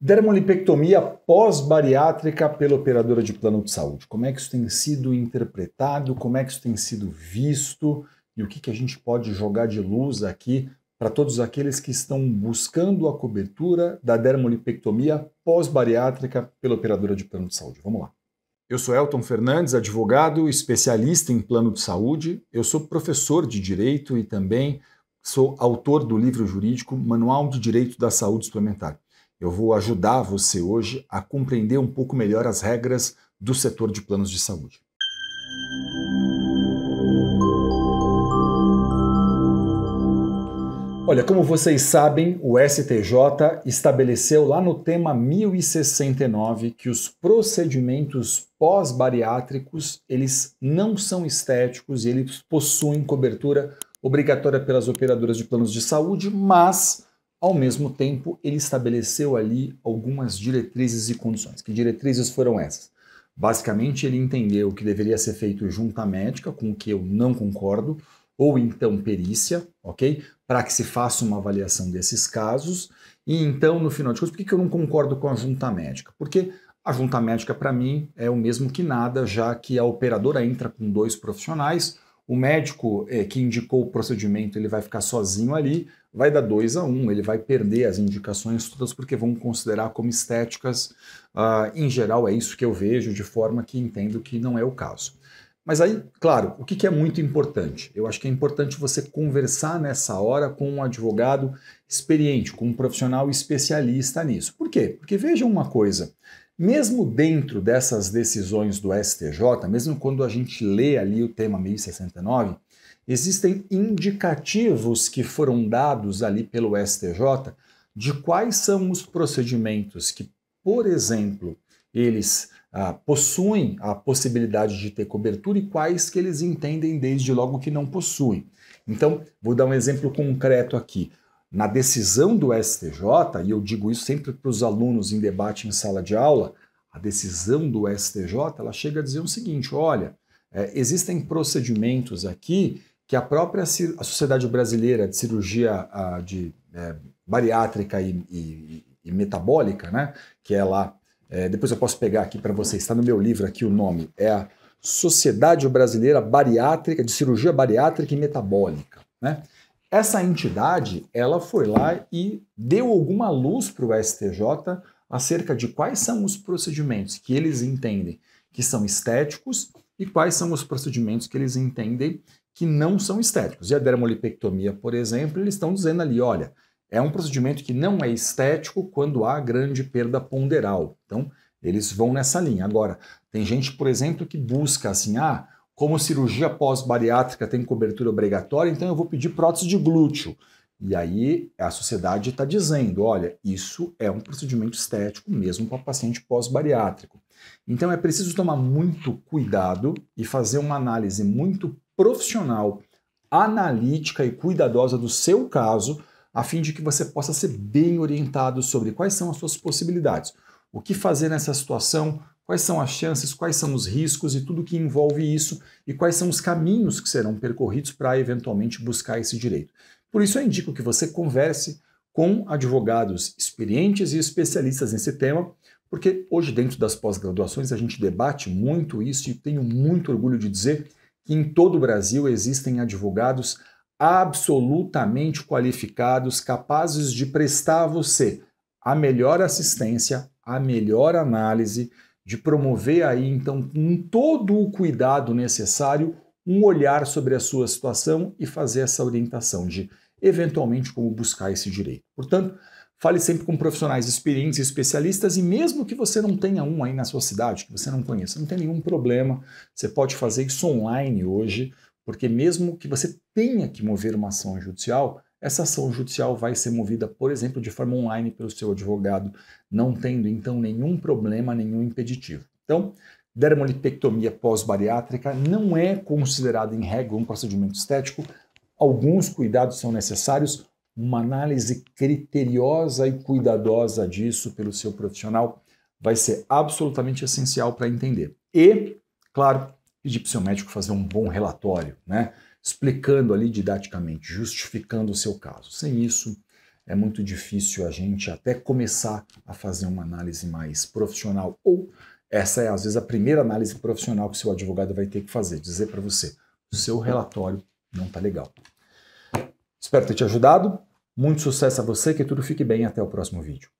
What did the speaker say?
Dermolipectomia pós-bariátrica pela operadora de plano de saúde. Como é que isso tem sido interpretado? Como é que isso tem sido visto? E o que, que a gente pode jogar de luz aqui para todos aqueles que estão buscando a cobertura da dermolipectomia pós-bariátrica pela operadora de plano de saúde? Vamos lá. Eu sou Elton Fernandes, advogado, especialista em plano de saúde. Eu sou professor de direito e também sou autor do livro jurídico Manual de Direito da Saúde Suplementar. Eu vou ajudar você hoje a compreender um pouco melhor as regras do setor de planos de saúde. Olha, como vocês sabem, o STJ estabeleceu lá no tema 1069 que os procedimentos pós-bariátricos, eles não são estéticos e eles possuem cobertura obrigatória pelas operadoras de planos de saúde, mas ao mesmo tempo, ele estabeleceu ali algumas diretrizes e condições. Que diretrizes foram essas? Basicamente, ele entendeu que deveria ser feito junta médica, com o que eu não concordo, ou então perícia, ok? Para que se faça uma avaliação desses casos. E então, no final de contas, por que eu não concordo com a junta médica? Porque a junta médica, para mim, é o mesmo que nada, já que a operadora entra com dois profissionais, o médico é, que indicou o procedimento ele vai ficar sozinho ali, vai dar 2 a 1, um, ele vai perder as indicações todas porque vão considerar como estéticas. Uh, em geral, é isso que eu vejo, de forma que entendo que não é o caso. Mas aí, claro, o que, que é muito importante? Eu acho que é importante você conversar nessa hora com um advogado experiente, com um profissional especialista nisso. Por quê? Porque vejam uma coisa: mesmo dentro dessas decisões do STJ, mesmo quando a gente lê ali o tema 1069, existem indicativos que foram dados ali pelo STJ de quais são os procedimentos que, por exemplo, eles ah, possuem a possibilidade de ter cobertura e quais que eles entendem desde logo que não possuem. Então, vou dar um exemplo concreto aqui na decisão do STJ, e eu digo isso sempre para os alunos em debate em sala de aula, a decisão do STJ ela chega a dizer o seguinte: olha, é, existem procedimentos aqui que a própria a Sociedade Brasileira de Cirurgia a, de é, Bariátrica e, e, e, Metabólica, né, que é lá, é, depois eu posso pegar aqui para vocês, está no meu livro aqui o nome, é a Sociedade Brasileira Bariátrica de Cirurgia Bariátrica e Metabólica. Né? Essa entidade, ela foi lá e deu alguma luz para o STJ acerca de quais são os procedimentos que eles entendem que são estéticos e quais são os procedimentos que eles entendem que não são estéticos. E a dermolipectomia, por exemplo, eles estão dizendo ali, olha, é um procedimento que não é estético quando há grande perda ponderal. Então, eles vão nessa linha. Agora, tem gente, por exemplo, que busca assim, ah, como cirurgia pós-bariátrica tem cobertura obrigatória, então eu vou pedir prótese de glúteo. E aí a sociedade está dizendo: olha, isso é um procedimento estético mesmo para paciente pós-bariátrico. Então é preciso tomar muito cuidado e fazer uma análise muito profissional, analítica e cuidadosa do seu caso, a fim de que você possa ser bem orientado sobre quais são as suas possibilidades. O que fazer nessa situação? quais são as chances, quais são os riscos e tudo que envolve isso e quais são os caminhos que serão percorridos para eventualmente buscar esse direito. Por isso, eu indico que você converse com advogados experientes e especialistas nesse tema, porque hoje, dentro das pós-graduações, a gente debate muito isso e tenho muito orgulho de dizer que em todo o Brasil existem advogados absolutamente qualificados, capazes de prestar a você a melhor assistência, a melhor análise de promover aí, então, com todo o cuidado necessário, um olhar sobre a sua situação e fazer essa orientação de, eventualmente, como buscar esse direito. Portanto, fale sempre com profissionais experientes, especialistas, e mesmo que você não tenha um aí na sua cidade, que você não conheça, não tem nenhum problema, você pode fazer isso online hoje, porque mesmo que você tenha que mover uma ação judicial, essa ação judicial vai ser movida, por exemplo, de forma online pelo seu advogado, não tendo então nenhum problema, nenhum impeditivo. Então, dermolipectomia pós-bariátrica não é considerada em regra um procedimento estético. Alguns cuidados são necessários, uma análise criteriosa e cuidadosa disso pelo seu profissional vai ser absolutamente essencial para entender. E, claro, pedir para o seu médico fazer um bom relatório, né? explicando ali didaticamente, justificando o seu caso. Sem isso, é muito difícil a gente até começar a fazer uma análise mais profissional ou essa é às vezes a primeira análise profissional que seu advogado vai ter que fazer, dizer para você, o seu relatório não está legal. Espero ter te ajudado. Muito sucesso a você, que tudo fique bem até o próximo vídeo.